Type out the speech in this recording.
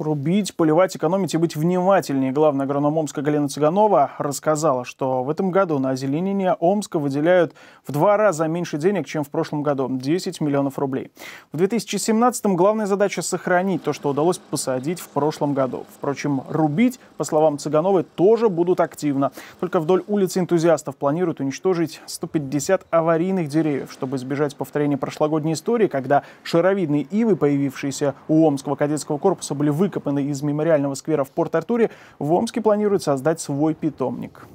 рубить, поливать, экономить и быть внимательнее. Главный агроном Омска Галина Цыганова рассказала, что в этом году на озеленение Омска выделяют в два раза меньше денег, чем в прошлом году – 10 миллионов рублей. В 2017-м главная задача – сохранить то, что удалось посадить в прошлом году. Впрочем, рубить, по словам Цыгановой, тоже будут активно. Только вдоль улицы энтузиастов планируют уничтожить 150 аварийных деревьев, чтобы избежать повторения прошлогодней истории, когда шаровидные ивы, появившиеся у Омского кадетского корпуса, были выкопаны выкопанный из мемориального сквера в Порт-Артуре, в Омске планируют создать свой питомник.